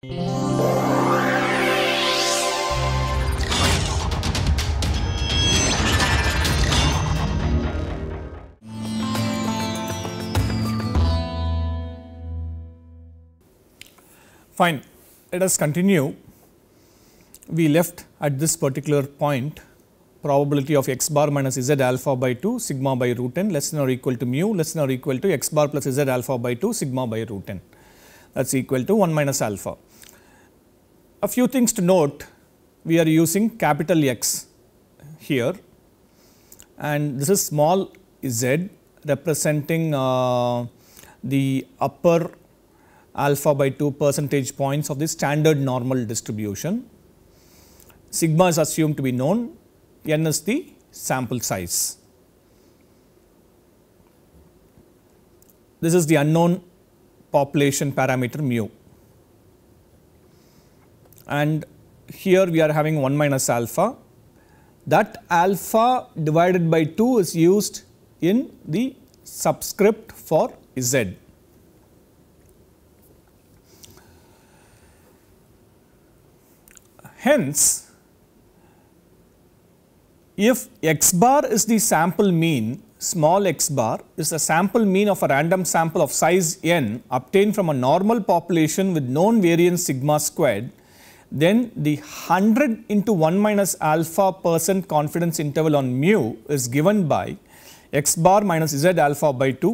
Fine, let us continue. We left at this particular point probability of x bar minus z alpha by 2 sigma by root n less than or equal to mu less than or equal to x bar plus z alpha by 2 sigma by root n that is equal to 1 minus alpha. A few things to note, we are using capital X here and this is small z representing uh, the upper alpha by 2 percentage points of the standard normal distribution. Sigma is assumed to be known, n is the sample size. This is the unknown population parameter mu and here we are having 1 minus alpha. That alpha divided by 2 is used in the subscript for z. Hence, if x bar is the sample mean, small x bar is the sample mean of a random sample of size n obtained from a normal population with known variance sigma squared then the 100 into 1 minus alpha percent confidence interval on mu is given by x bar minus z alpha by 2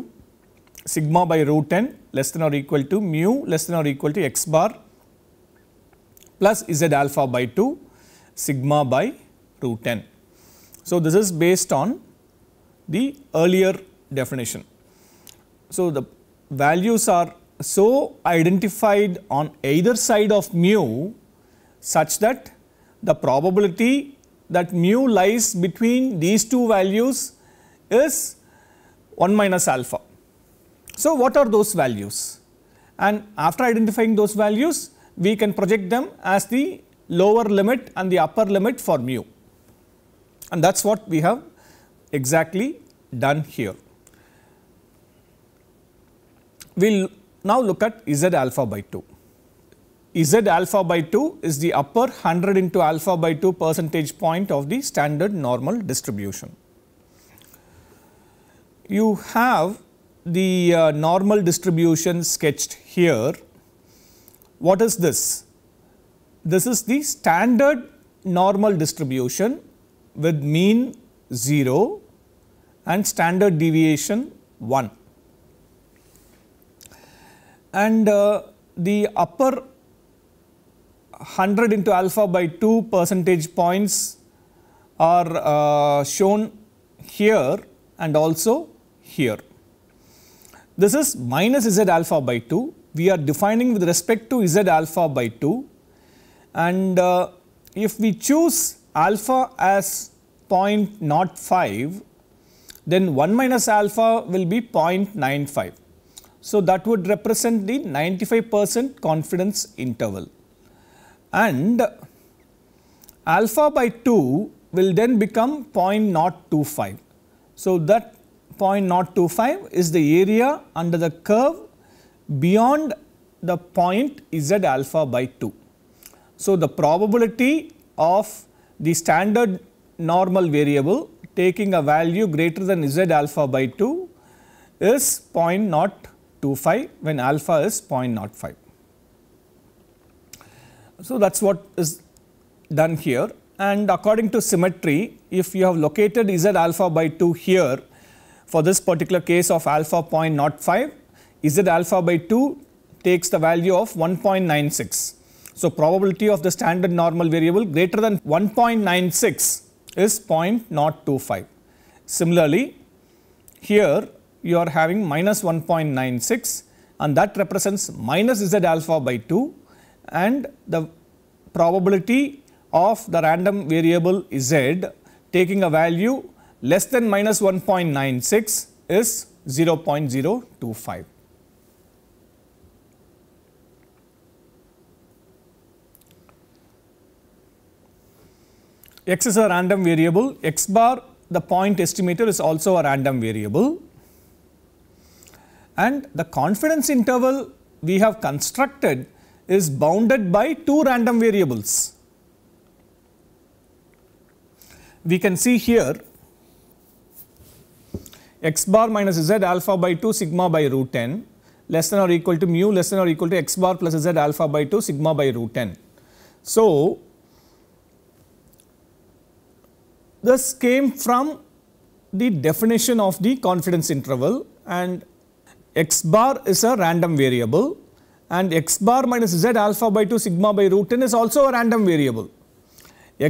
sigma by root n less than or equal to mu less than or equal to x bar plus z alpha by 2 sigma by root n. So, this is based on the earlier definition. So, the values are so identified on either side of mu such that the probability that mu lies between these two values is 1 minus alpha. So, what are those values? And after identifying those values, we can project them as the lower limit and the upper limit for mu. And that is what we have exactly done here. We will now look at z alpha by 2. Z alpha by 2 is the upper 100 into alpha by 2 percentage point of the standard normal distribution. You have the uh, normal distribution sketched here. What is this? This is the standard normal distribution with mean 0 and standard deviation 1. And uh, the upper 100 into alpha by 2 percentage points are uh, shown here and also here. This is minus z alpha by 2. We are defining with respect to z alpha by 2 and uh, if we choose alpha as 0.05 then 1 minus alpha will be 0.95. So, that would represent the 95 percent confidence interval and alpha by 2 will then become 0.025. So, that 0.025 is the area under the curve beyond the point z alpha by 2. So, the probability of the standard normal variable taking a value greater than z alpha by 2 is 0.025 when alpha is 0.05. So that's what is done here. And according to symmetry, if you have located Z alpha by 2 here, for this particular case of alpha 0.05, Z alpha by 2 takes the value of 1.96. So probability of the standard normal variable greater than 1.96 is 0.025. Similarly, here you are having minus 1.96 and that represents minus Z alpha by 2 and the probability of the random variable z taking a value less than minus 1.96 is 0.025. X is a random variable, X bar the point estimator is also a random variable and the confidence interval we have constructed is bounded by two random variables. We can see here x bar minus z alpha by 2 sigma by root 10 less than or equal to mu less than or equal to x bar plus z alpha by 2 sigma by root 10. So, this came from the definition of the confidence interval and x bar is a random variable and x bar minus z alpha by 2 sigma by root n is also a random variable.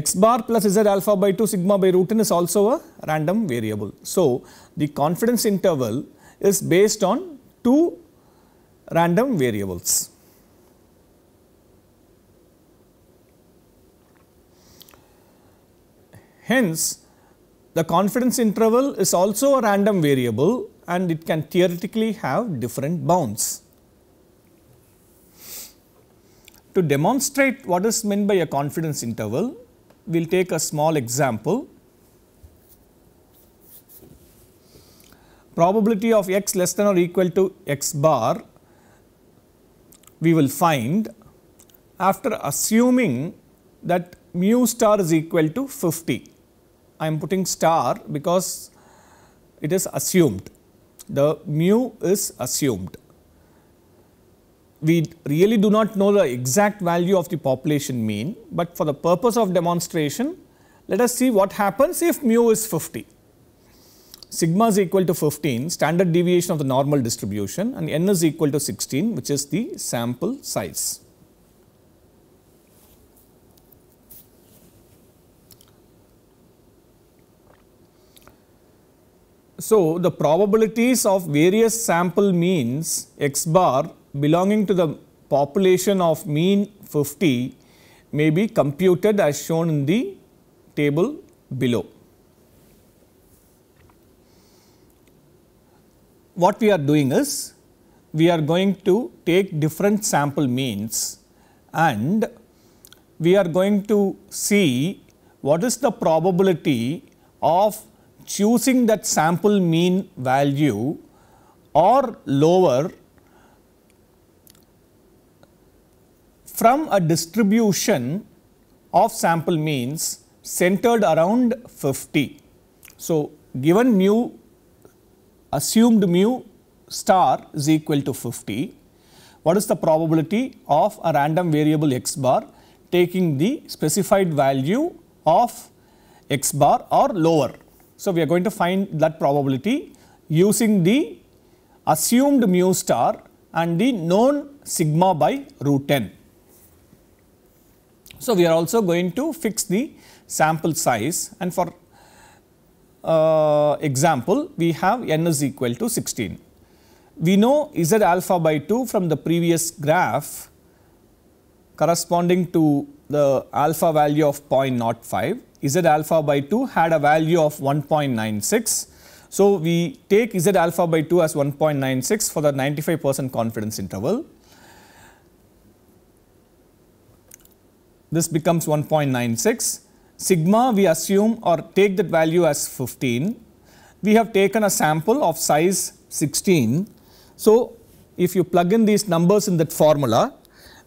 x bar plus z alpha by 2 sigma by root n is also a random variable. So, the confidence interval is based on two random variables. Hence, the confidence interval is also a random variable and it can theoretically have different bounds. To demonstrate what is meant by a confidence interval, we will take a small example. Probability of x less than or equal to x bar we will find after assuming that mu star is equal to 50. I am putting star because it is assumed, the mu is assumed we really do not know the exact value of the population mean, but for the purpose of demonstration, let us see what happens if mu is 50. Sigma is equal to 15, standard deviation of the normal distribution and n is equal to 16, which is the sample size. So, the probabilities of various sample means x bar belonging to the population of mean 50 may be computed as shown in the table below. What we are doing is, we are going to take different sample means and we are going to see what is the probability of choosing that sample mean value or lower from a distribution of sample means centered around 50. So, given mu assumed mu star is equal to 50, what is the probability of a random variable x bar taking the specified value of x bar or lower. So, we are going to find that probability using the assumed mu star and the known sigma by root 10. So, we are also going to fix the sample size and for uh, example, we have n is equal to 16. We know z alpha by 2 from the previous graph corresponding to the alpha value of 0.05, z alpha by 2 had a value of 1.96. So, we take z alpha by 2 as 1.96 for the 95 percent confidence interval. this becomes 1.96. Sigma we assume or take that value as 15. We have taken a sample of size 16. So, if you plug in these numbers in that formula,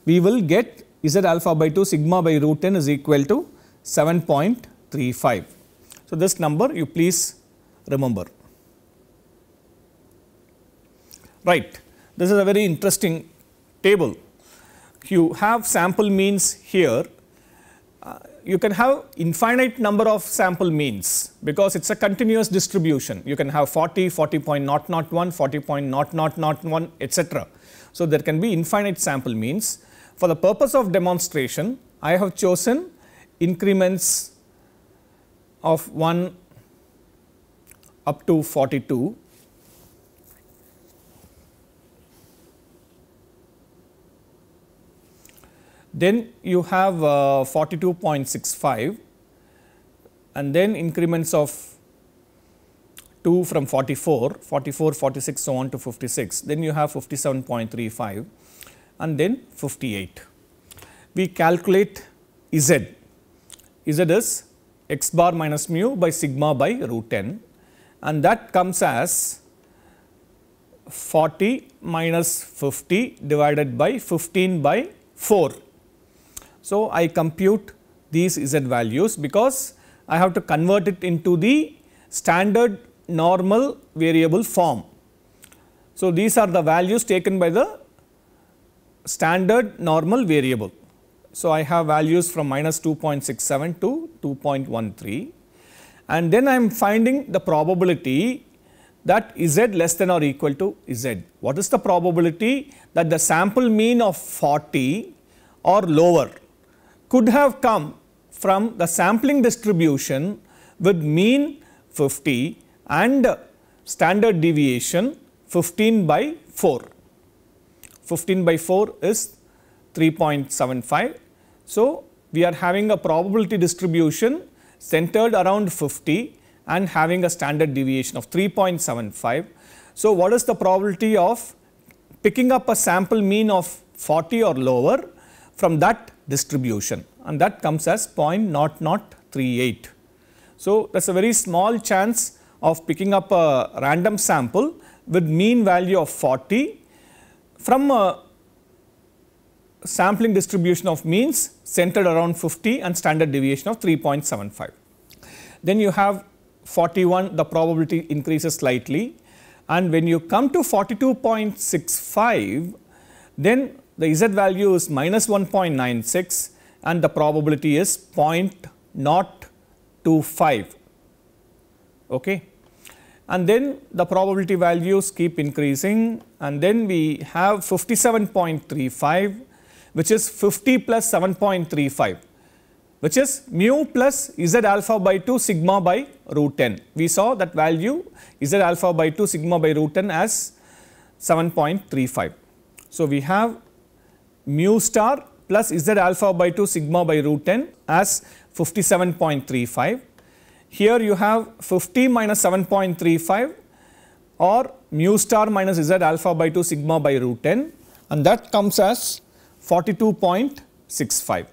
we will get z alpha by 2 sigma by root 10 is equal to 7.35. So, this number you please remember. Right, this is a very interesting table. You have sample means here uh, you can have infinite number of sample means because it's a continuous distribution. You can have 40, 40.001, 40.0001, etc. So there can be infinite sample means. For the purpose of demonstration, I have chosen increments of 1 up to 42 Then you have uh, 42.65 and then increments of 2 from 44, 44, 46 so on to 56. Then you have 57.35 and then 58. We calculate Z. Z is x bar minus mu by sigma by root 10 and that comes as 40 minus 50 divided by 15 by 4 so, I compute these z values because I have to convert it into the standard normal variable form. So, these are the values taken by the standard normal variable. So, I have values from minus 2.67 to 2.13 and then I am finding the probability that z less than or equal to z. What is the probability that the sample mean of 40 or lower? could have come from the sampling distribution with mean 50 and standard deviation 15 by 4. 15 by 4 is 3.75. So, we are having a probability distribution centered around 50 and having a standard deviation of 3.75. So, what is the probability of picking up a sample mean of 40 or lower from that distribution and that comes as 0.0038. So, that is a very small chance of picking up a random sample with mean value of 40 from a sampling distribution of means centered around 50 and standard deviation of 3.75. Then you have 41 the probability increases slightly and when you come to 42.65 then the z value is minus 1.96 and the probability is 0.025. Okay. And then the probability values keep increasing and then we have 57.35 which is 50 plus 7.35 which is mu plus z alpha by 2 sigma by root 10. We saw that value z alpha by 2 sigma by root 10 as 7.35. So, we have mu star plus z alpha by 2 sigma by root 10 as 57.35. Here you have 50 minus 7.35 or mu star minus z alpha by 2 sigma by root 10 and that comes as 42.65.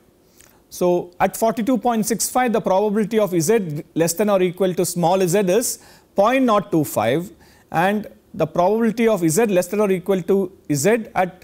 So, at 42.65 the probability of z less than or equal to small z is 0.025 and the probability of z less than or equal to z at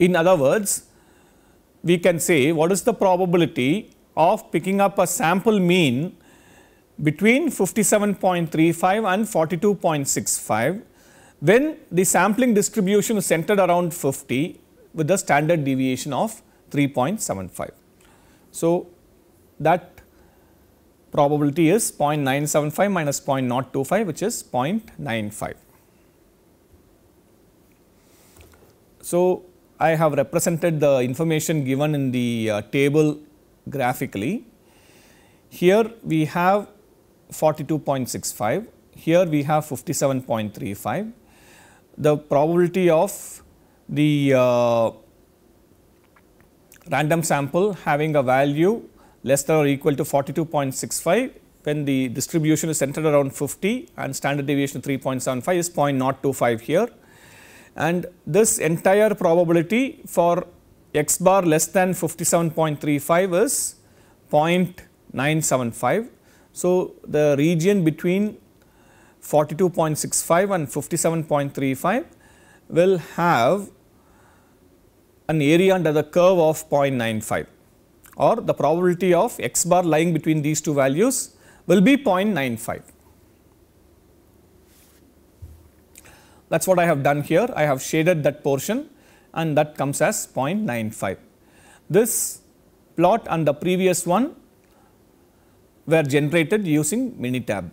In other words, we can say what is the probability of picking up a sample mean between 57.35 and 42.65 when the sampling distribution is centered around 50 with a standard deviation of 3.75. So, that probability is 0.975 minus 0.025 which is 0.95. So, I have represented the information given in the uh, table graphically. Here we have 42.65, here we have 57.35. The probability of the uh, random sample having a value less than or equal to 42.65 when the distribution is centered around 50 and standard deviation 3.75 is 0.025 here and this entire probability for x bar less than 57.35 is 0.975. So, the region between 42.65 and 57.35 will have an area under the curve of 0.95 or the probability of x bar lying between these two values will be 0.95. That is what I have done here. I have shaded that portion and that comes as 0.95. This plot and the previous one were generated using Minitab.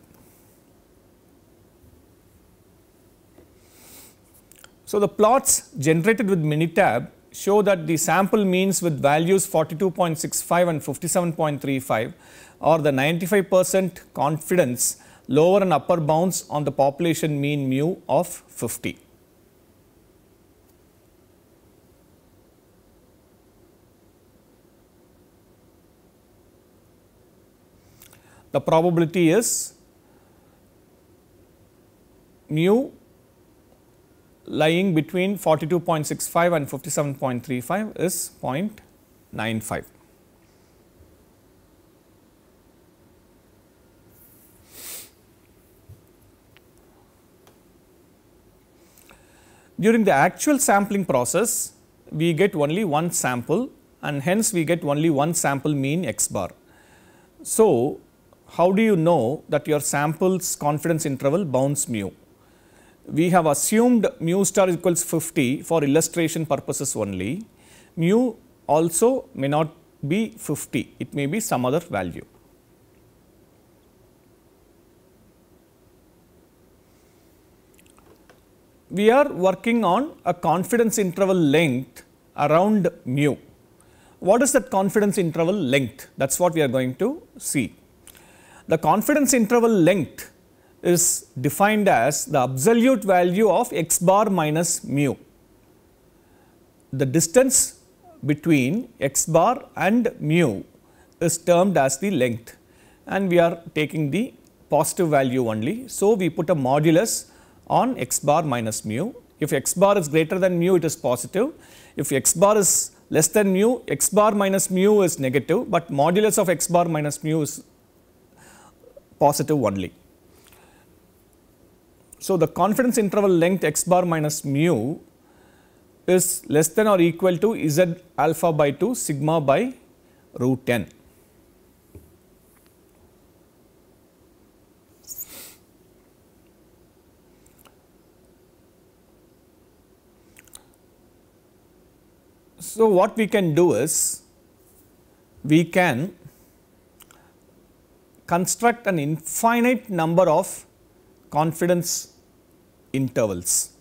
So, the plots generated with Minitab show that the sample means with values 42.65 and 57.35 or the 95 percent confidence lower and upper bounds on the population mean mu of 50. The probability is mu lying between 42.65 and 57.35 is 0.95. During the actual sampling process, we get only one sample and hence we get only one sample mean x bar. So, how do you know that your sample's confidence interval bounds mu? We have assumed mu star equals 50 for illustration purposes only. Mu also may not be 50, it may be some other value. we are working on a confidence interval length around mu. What is that confidence interval length? That is what we are going to see. The confidence interval length is defined as the absolute value of x bar minus mu. The distance between x bar and mu is termed as the length and we are taking the positive value only. So, we put a modulus on x bar minus mu. If x bar is greater than mu, it is positive. If x bar is less than mu, x bar minus mu is negative, but modulus of x bar minus mu is positive only. So, the confidence interval length x bar minus mu is less than or equal to z alpha by 2 sigma by root 10. So, what we can do is we can construct an infinite number of confidence intervals.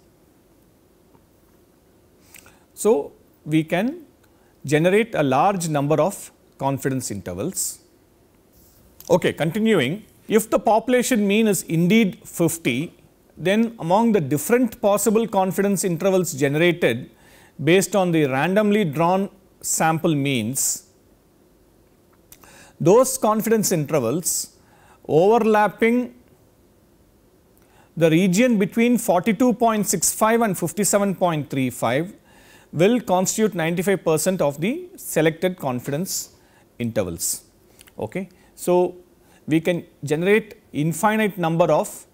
So, we can generate a large number of confidence intervals. Okay, continuing, if the population mean is indeed 50, then among the different possible confidence intervals generated, based on the randomly drawn sample means, those confidence intervals overlapping the region between 42.65 and 57.35 will constitute 95 percent of the selected confidence intervals. Okay. So, we can generate infinite number of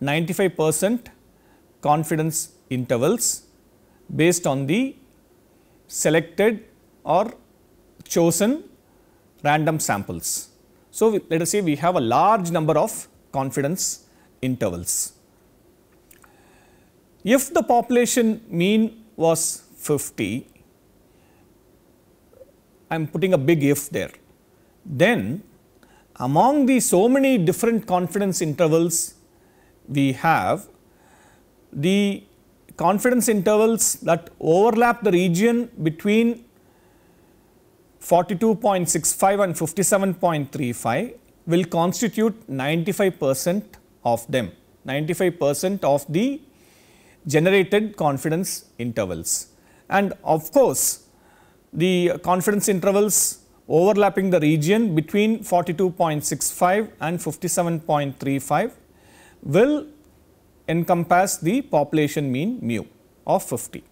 95 percent confidence intervals based on the selected or chosen random samples. So, we, let us say we have a large number of confidence intervals. If the population mean was 50, I am putting a big if there, then among the so many different confidence intervals we have, the confidence intervals that overlap the region between 42.65 and 57.35 will constitute 95% of them, 95% of the generated confidence intervals. And of course, the confidence intervals overlapping the region between 42.65 and 57.35 will encompass the population mean mu of 50.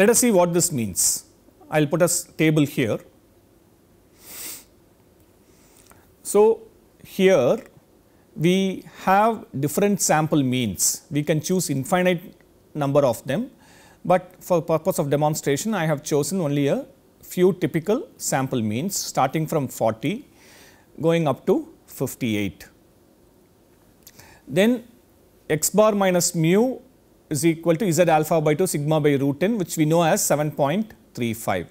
Let us see what this means. I will put a table here. So, here we have different sample means. We can choose infinite number of them, but for purpose of demonstration I have chosen only a few typical sample means starting from 40 going up to 58. Then x bar minus mu is equal to z alpha by 2 sigma by root n which we know as 7.35.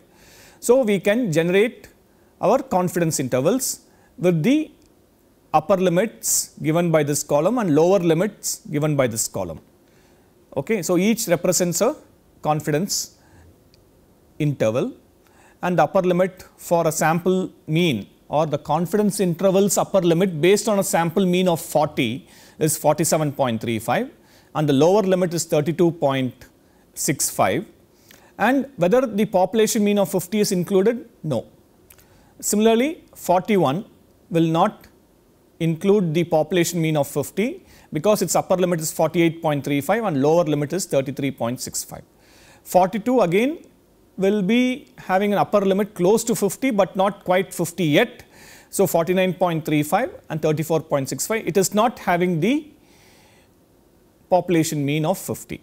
So, we can generate our confidence intervals with the upper limits given by this column and lower limits given by this column. Okay. So, each represents a confidence interval and the upper limit for a sample mean or the confidence intervals upper limit based on a sample mean of 40 is 47.35 and the lower limit is 32.65 and whether the population mean of 50 is included no similarly 41 will not include the population mean of 50 because its upper limit is 48.35 and lower limit is 33.65 42 again will be having an upper limit close to 50 but not quite 50 yet. So 49.35 and 34.65. It is not having the population mean of 50.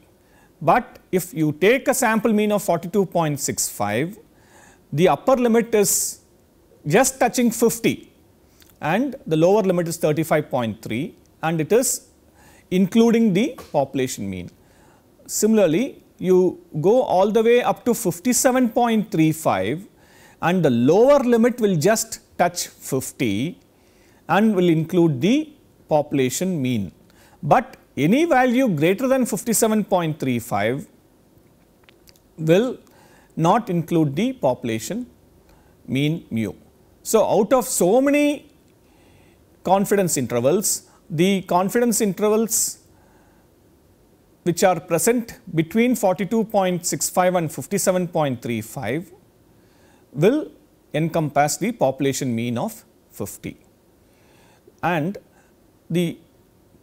But if you take a sample mean of 42.65, the upper limit is just touching 50 and the lower limit is 35.3 and it is including the population mean. Similarly, you go all the way up to 57.35 and the lower limit will just touch 50 and will include the population mean. But any value greater than 57.35 will not include the population mean mu. So, out of so many confidence intervals, the confidence intervals which are present between 42.65 and 57.35 will encompass the population mean of 50. And the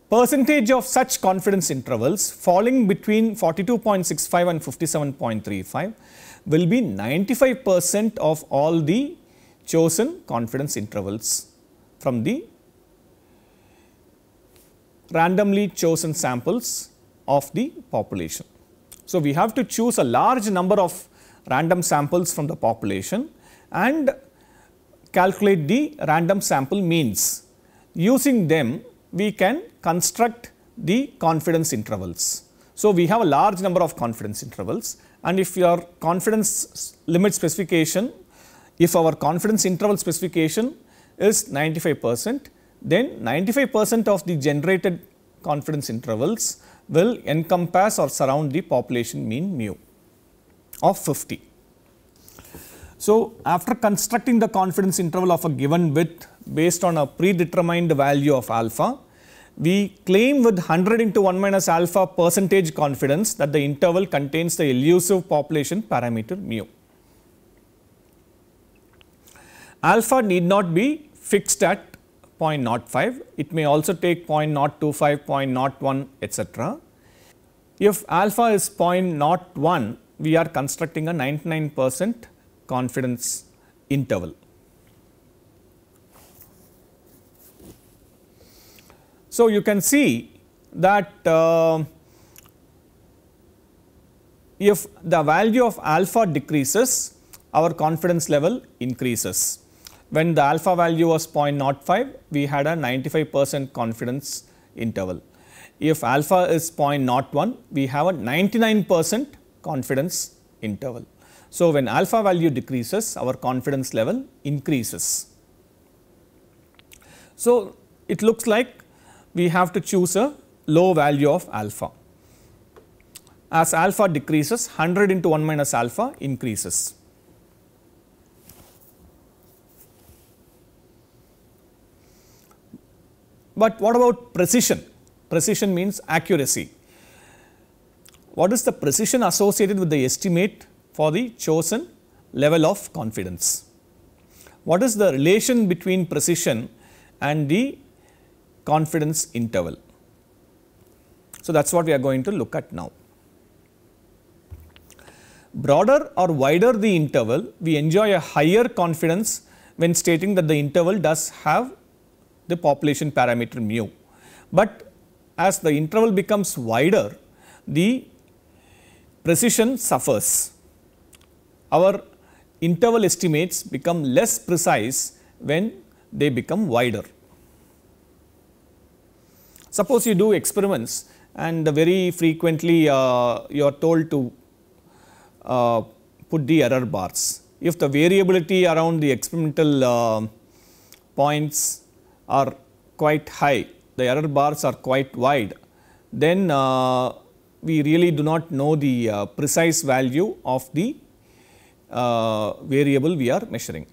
percentage of such confidence intervals falling between 42.65 and 57.35 will be 95 percent of all the chosen confidence intervals from the randomly chosen samples of the population. So, we have to choose a large number of random samples from the population and calculate the random sample means. Using them, we can construct the confidence intervals. So, we have a large number of confidence intervals and if your confidence limit specification, if our confidence interval specification is 95 percent, then 95 percent of the generated confidence intervals will encompass or surround the population mean mu of 50. So, after constructing the confidence interval of a given width based on a predetermined value of alpha, we claim with 100 into 1 minus alpha percentage confidence that the interval contains the elusive population parameter mu. Alpha need not be fixed at 0.05, it may also take 0.025, 0.01 etc. If alpha is 0.01, we are constructing a 99 percent confidence interval. So, you can see that uh, if the value of alpha decreases, our confidence level increases. When the alpha value was 0.05, we had a 95% confidence interval. If alpha is 0.01, we have a 99% confidence interval. So, when alpha value decreases, our confidence level increases. So, it looks like we have to choose a low value of alpha. As alpha decreases, 100 into 1 minus alpha increases. But what about precision? Precision means accuracy. What is the precision associated with the estimate for the chosen level of confidence? What is the relation between precision and the confidence interval? So, that is what we are going to look at now. Broader or wider the interval, we enjoy a higher confidence when stating that the interval does have the population parameter mu. But as the interval becomes wider, the precision suffers. Our interval estimates become less precise when they become wider. Suppose you do experiments and very frequently uh, you are told to uh, put the error bars. If the variability around the experimental uh, points are quite high, the error bars are quite wide, then uh, we really do not know the uh, precise value of the uh, variable we are measuring.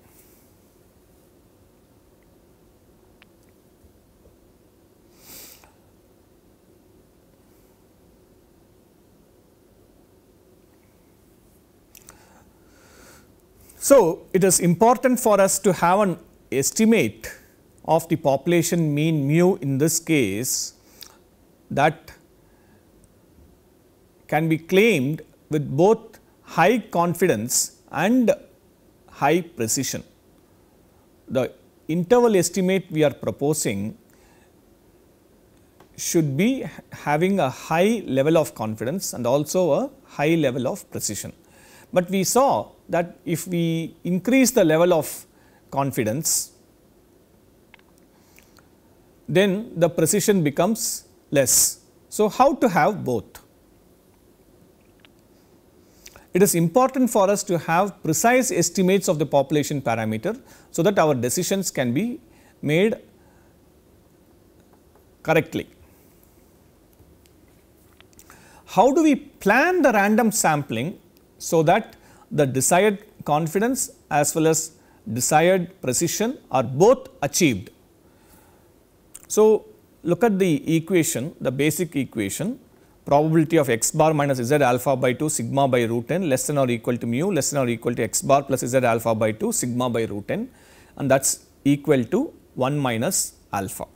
So, it is important for us to have an estimate of the population mean mu in this case that can be claimed with both high confidence and high precision. The interval estimate we are proposing should be having a high level of confidence and also a high level of precision. But we saw that if we increase the level of confidence, then the precision becomes less. So, how to have both? It is important for us to have precise estimates of the population parameter, so that our decisions can be made correctly. How do we plan the random sampling so that the desired confidence as well as desired precision are both achieved? So, look at the equation, the basic equation probability of x bar minus z alpha by 2 sigma by root n less than or equal to mu less than or equal to x bar plus z alpha by 2 sigma by root n and that is equal to 1 minus alpha.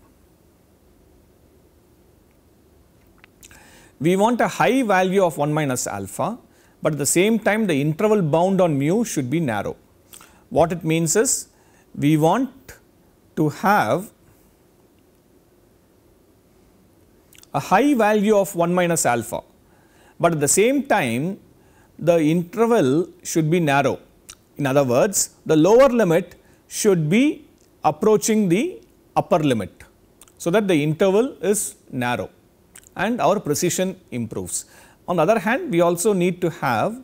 We want a high value of 1 minus alpha, but at the same time the interval bound on mu should be narrow. What it means is we want to have a high value of 1 minus alpha, but at the same time the interval should be narrow. In other words, the lower limit should be approaching the upper limit. So, that the interval is narrow and our precision improves. On the other hand, we also need to have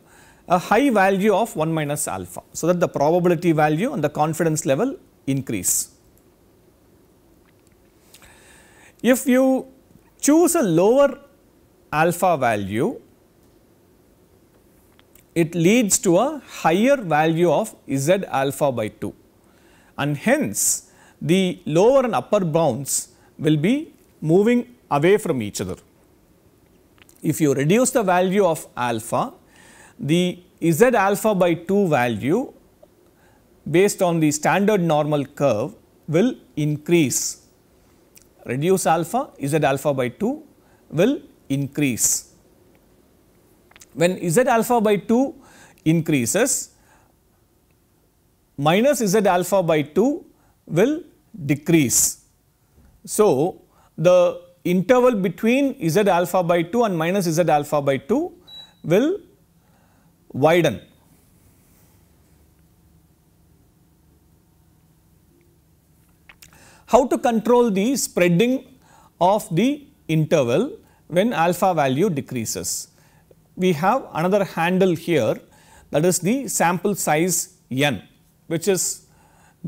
a high value of 1 minus alpha. So, that the probability value and the confidence level increase. If you choose a lower alpha value, it leads to a higher value of z alpha by 2 and hence the lower and upper bounds will be moving away from each other. If you reduce the value of alpha, the z alpha by 2 value based on the standard normal curve will increase reduce alpha z alpha by 2 will increase. When z alpha by 2 increases minus z alpha by 2 will decrease. So, the interval between z alpha by 2 and minus z alpha by 2 will widen how to control the spreading of the interval when alpha value decreases. We have another handle here that is the sample size n which is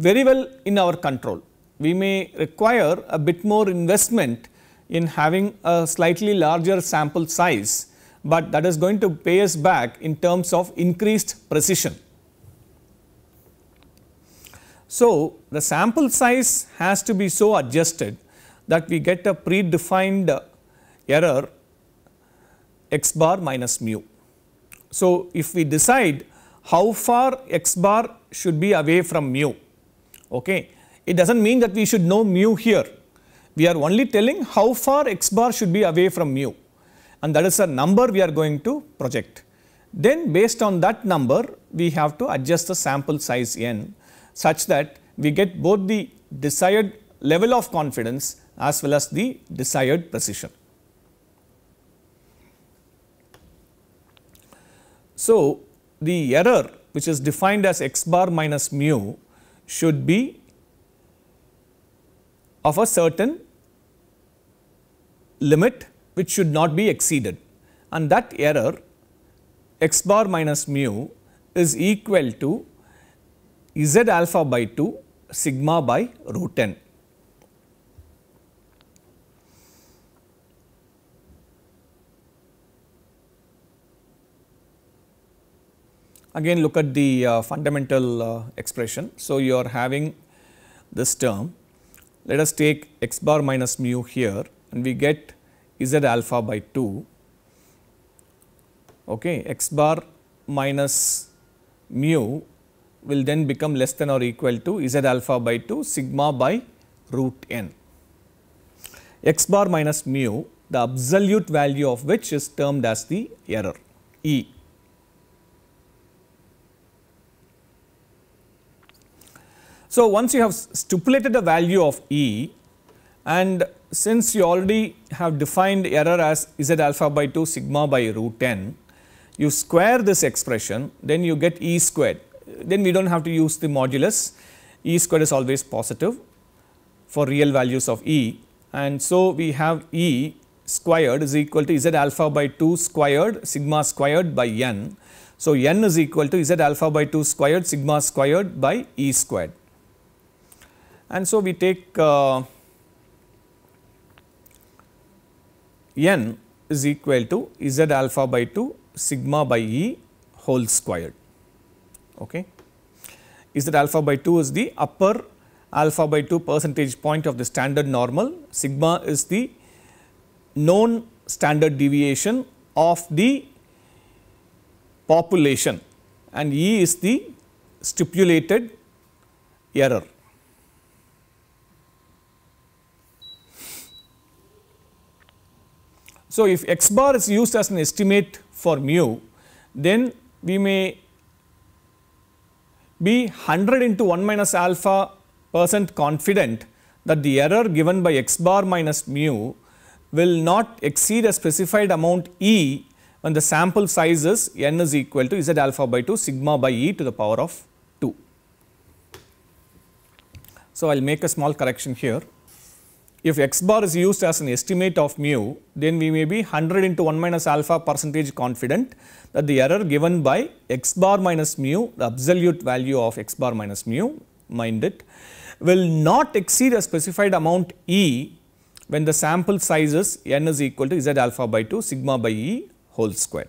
very well in our control. We may require a bit more investment in having a slightly larger sample size, but that is going to pay us back in terms of increased precision. So, the sample size has to be so adjusted that we get a predefined error x bar minus mu. So, if we decide how far x bar should be away from mu, okay, it does not mean that we should know mu here. We are only telling how far x bar should be away from mu and that is a number we are going to project. Then based on that number, we have to adjust the sample size n such that we get both the desired level of confidence as well as the desired precision. So, the error which is defined as x bar minus mu should be of a certain limit which should not be exceeded and that error x bar minus mu is equal to z alpha by 2 sigma by root 10. Again look at the uh, fundamental uh, expression. So, you are having this term. Let us take x bar minus mu here and we get z alpha by 2. Okay, x bar minus mu will then become less than or equal to z alpha by 2 sigma by root n. x bar minus mu the absolute value of which is termed as the error E. So, once you have stipulated the value of E and since you already have defined error as z alpha by 2 sigma by root n, you square this expression then you get E squared then we do not have to use the modulus e squared is always positive for real values of e and so we have e squared is equal to z alpha by 2 squared sigma squared by n. So, n is equal to z alpha by 2 squared sigma squared by e squared. And so, we take uh, n is equal to z alpha by 2 sigma by e whole squared okay, is that alpha by 2 is the upper alpha by 2 percentage point of the standard normal, sigma is the known standard deviation of the population and E is the stipulated error. So, if x bar is used as an estimate for mu, then we may be 100 into 1 minus alpha percent confident that the error given by x bar minus mu will not exceed a specified amount E when the sample size is n is equal to z alpha by 2 sigma by E to the power of 2. So, I will make a small correction here if x bar is used as an estimate of mu, then we may be 100 into 1 minus alpha percentage confident that the error given by x bar minus mu, the absolute value of x bar minus mu, mind it, will not exceed a specified amount E when the sample size is n is equal to z alpha by 2 sigma by E whole square.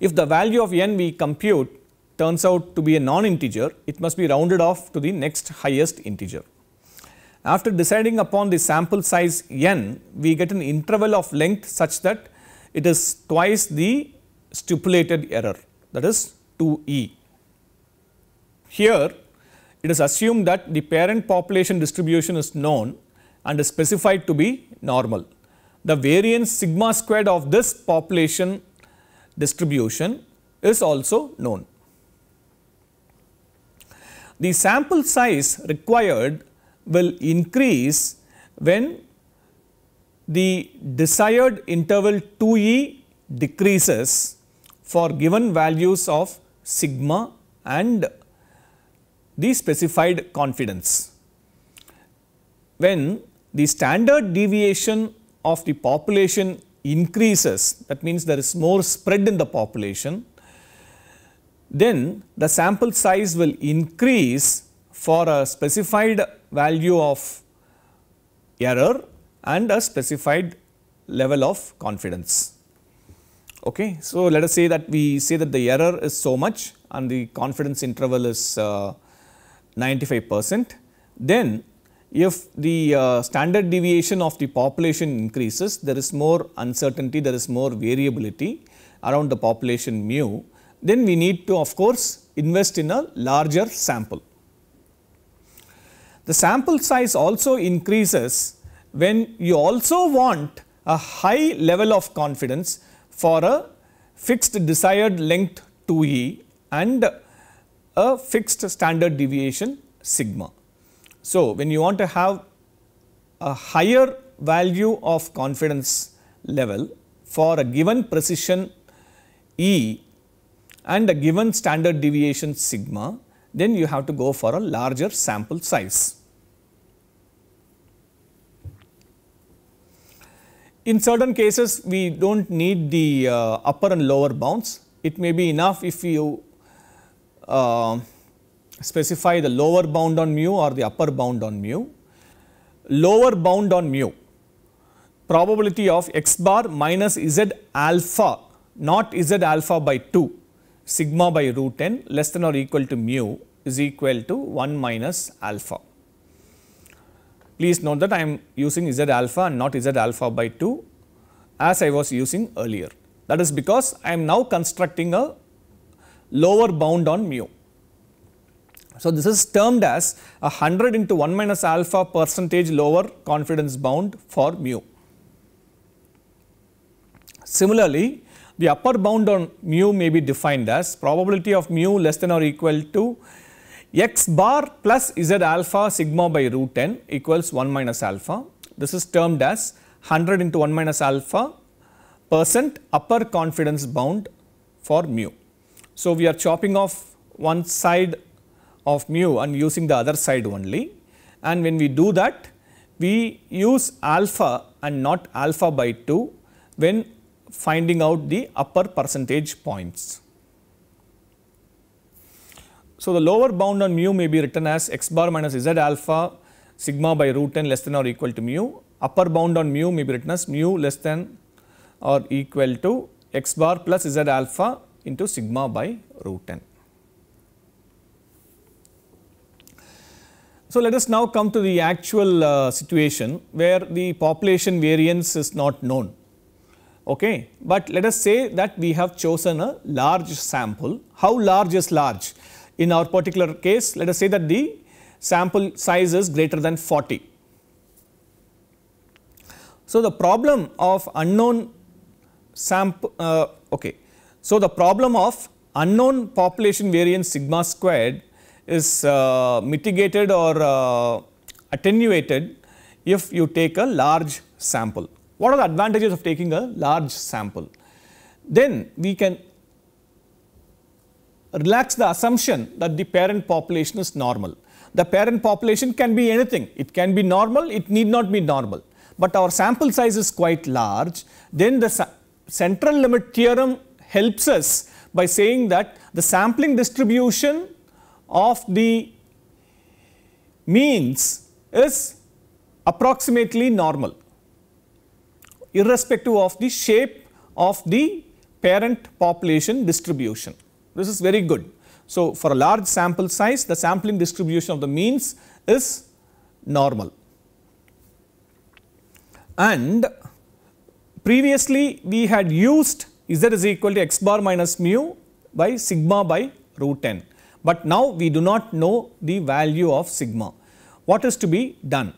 If the value of n we compute turns out to be a non-integer, it must be rounded off to the next highest integer. After deciding upon the sample size n, we get an interval of length such that it is twice the stipulated error that is 2e. Here it is assumed that the parent population distribution is known and is specified to be normal. The variance sigma squared of this population distribution is also known. The sample size required will increase when the desired interval 2E decreases for given values of sigma and the specified confidence. When the standard deviation of the population increases that means there is more spread in the population then the sample size will increase for a specified value of error and a specified level of confidence. Okay. So, let us say that we say that the error is so much and the confidence interval is uh, 95 percent. Then if the uh, standard deviation of the population increases, there is more uncertainty, there is more variability around the population mu, then we need to of course invest in a larger sample. The sample size also increases when you also want a high level of confidence for a fixed desired length 2e and a fixed standard deviation sigma. So, when you want to have a higher value of confidence level for a given precision E and a given standard deviation sigma, then you have to go for a larger sample size. In certain cases, we do not need the uh, upper and lower bounds. It may be enough if you uh, specify the lower bound on mu or the upper bound on mu. Lower bound on mu, probability of x bar minus z alpha, not z alpha by 2 sigma by root n less than or equal to mu is equal to 1 minus alpha. Please note that I am using z alpha and not z alpha by 2 as I was using earlier. That is because I am now constructing a lower bound on mu. So, this is termed as a 100 into 1 minus alpha percentage lower confidence bound for mu. Similarly, the upper bound on mu may be defined as probability of mu less than or equal to x bar plus z alpha sigma by root n equals 1 minus alpha. This is termed as 100 into 1 minus alpha percent upper confidence bound for mu. So, we are chopping off one side of mu and using the other side only and when we do that we use alpha and not alpha by 2 when finding out the upper percentage points. So, the lower bound on mu may be written as x bar minus z alpha sigma by root n less than or equal to mu. Upper bound on mu may be written as mu less than or equal to x bar plus z alpha into sigma by root n. So, let us now come to the actual uh, situation where the population variance is not known okay. But let us say that we have chosen a large sample. How large is large? In our particular case, let us say that the sample size is greater than 40. So, the problem of unknown sample, uh, okay. So, the problem of unknown population variance sigma squared is uh, mitigated or uh, attenuated if you take a large sample. What are the advantages of taking a large sample? Then we can relax the assumption that the parent population is normal. The parent population can be anything. It can be normal, it need not be normal. But our sample size is quite large. Then the central limit theorem helps us by saying that the sampling distribution of the means is approximately normal irrespective of the shape of the parent population distribution. This is very good. So, for a large sample size, the sampling distribution of the means is normal. And previously, we had used Z is equal to x bar minus mu by sigma by root n. But now, we do not know the value of sigma. What is to be done?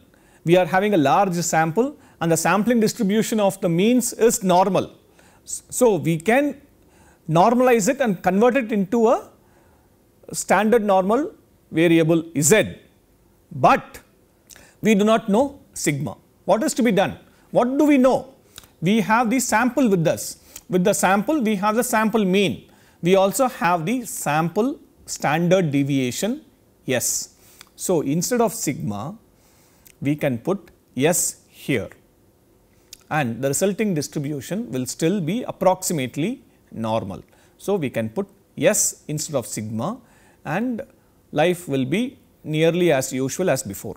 We are having a large sample and the sampling distribution of the means is normal. So, we can normalize it and convert it into a standard normal variable z, but we do not know sigma. What is to be done? What do we know? We have the sample with us. With the sample, we have the sample mean. We also have the sample standard deviation S. So, instead of sigma, we can put S here and the resulting distribution will still be approximately normal. So, we can put yes instead of sigma and life will be nearly as usual as before.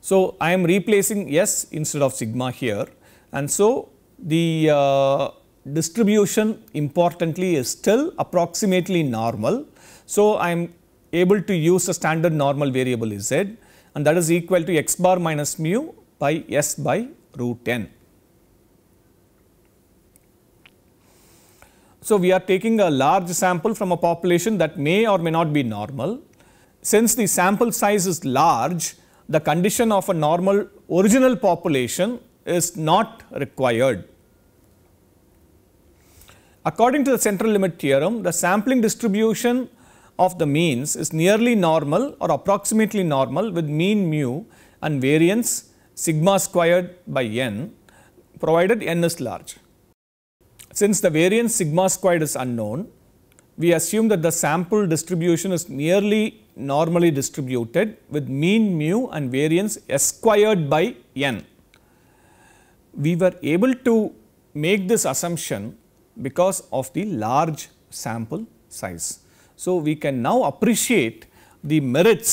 So, I am replacing yes instead of sigma here and so the uh, distribution importantly is still approximately normal. So, I am able to use a standard normal variable z and that is equal to x bar minus mu by s by root n. So, we are taking a large sample from a population that may or may not be normal. Since the sample size is large, the condition of a normal original population is not required. According to the central limit theorem, the sampling distribution of the means is nearly normal or approximately normal with mean mu and variance sigma squared by n provided n is large. Since the variance sigma squared is unknown, we assume that the sample distribution is nearly normally distributed with mean mu and variance s squared by n. We were able to make this assumption because of the large sample size. So, we can now appreciate the merits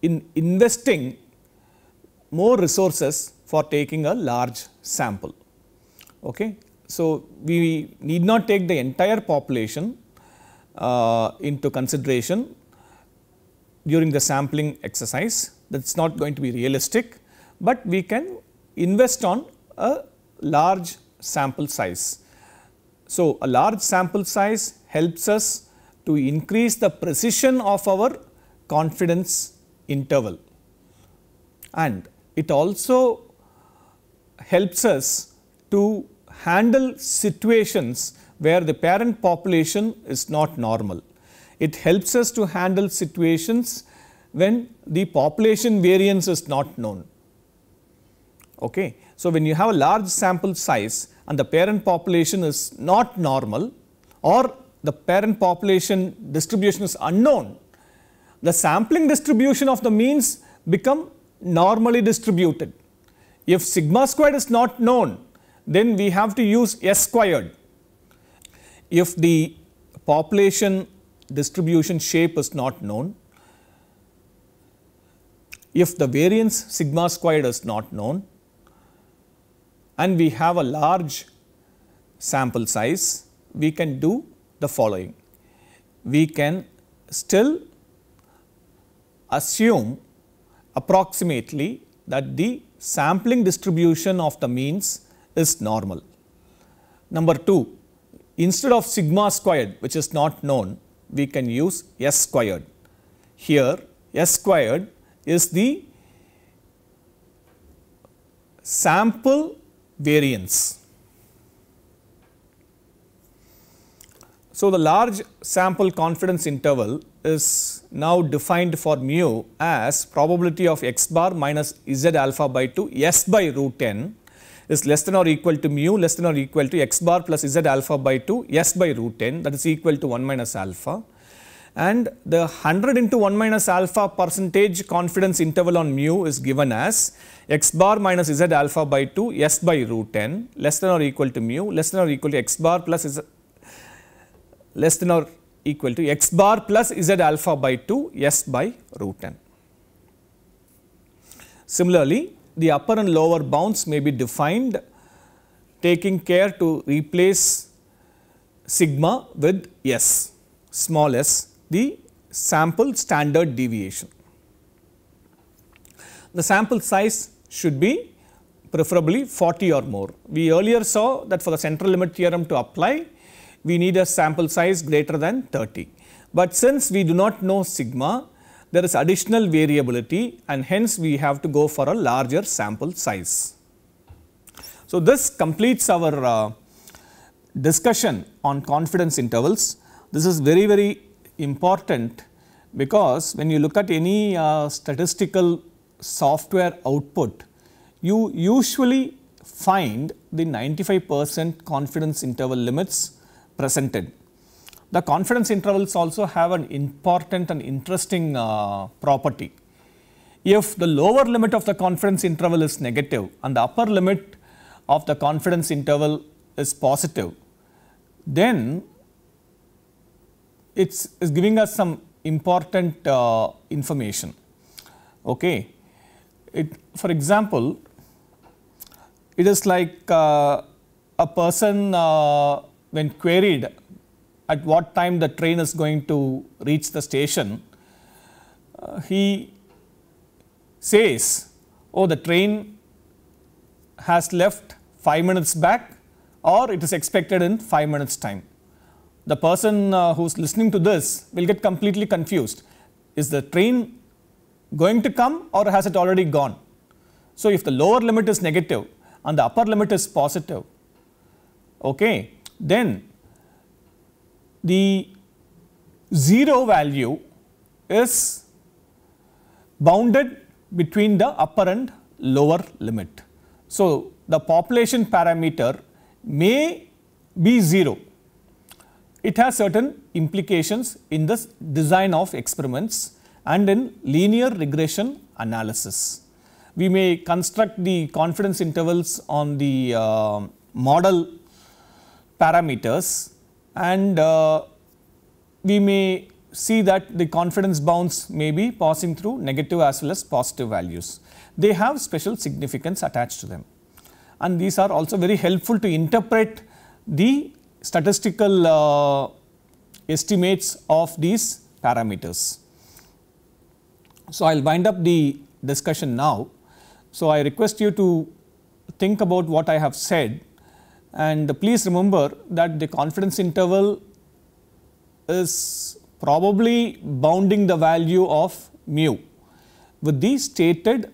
in investing more resources for taking a large sample. Okay. So, we need not take the entire population uh, into consideration during the sampling exercise that is not going to be realistic, but we can invest on a large sample size. So, a large sample size helps us to increase the precision of our confidence interval and it also helps us to handle situations where the parent population is not normal. It helps us to handle situations when the population variance is not known. Okay. So, when you have a large sample size and the parent population is not normal or the parent population distribution is unknown, the sampling distribution of the means become normally distributed. If sigma squared is not known, then we have to use S squared. If the population distribution shape is not known, if the variance sigma squared is not known and we have a large sample size, we can do the following. We can still assume approximately that the sampling distribution of the means is normal. Number 2, instead of sigma squared which is not known, we can use S squared. Here S squared is the sample variance So, the large sample confidence interval is now defined for mu as probability of x bar minus z alpha by 2 s by root n is less than or equal to mu less than or equal to x bar plus z alpha by 2 s by root n that is equal to 1 minus alpha and the 100 into 1 minus alpha percentage confidence interval on mu is given as x bar minus z alpha by 2 s by root n less than or equal to mu less than or equal to x bar plus less than or equal to x bar plus z alpha by 2 s by root n. Similarly, the upper and lower bounds may be defined taking care to replace sigma with s, small s, the sample standard deviation. The sample size should be preferably 40 or more. We earlier saw that for the central limit theorem to apply, we need a sample size greater than 30. But since we do not know sigma, there is additional variability and hence we have to go for a larger sample size. So, this completes our uh, discussion on confidence intervals. This is very, very important because when you look at any uh, statistical software output, you usually find the 95 percent confidence interval limits presented. The confidence intervals also have an important and interesting uh, property. If the lower limit of the confidence interval is negative and the upper limit of the confidence interval is positive, then it's, giving us some important uh, information. Okay. It, for example, it is like uh, a person uh, when queried at what time the train is going to reach the station, uh, he says, oh, the train has left 5 minutes back or it is expected in 5 minutes time. The person uh, who is listening to this will get completely confused. Is the train going to come or has it already gone? So, if the lower limit is negative and the upper limit is positive, okay, then the 0 value is bounded between the upper and lower limit. So, the population parameter may be 0. It has certain implications in the design of experiments and in linear regression analysis. We may construct the confidence intervals on the uh, model parameters and uh, we may see that the confidence bounds may be passing through negative as well as positive values. They have special significance attached to them and these are also very helpful to interpret the statistical uh, estimates of these parameters. So, I will wind up the discussion now. So, I request you to think about what I have said and please remember that the confidence interval is probably bounding the value of mu with the stated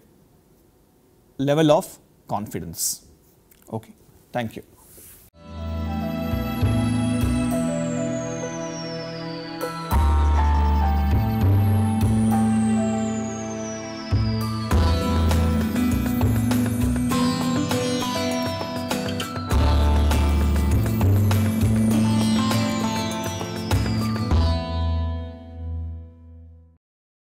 level of confidence. Okay. Thank you.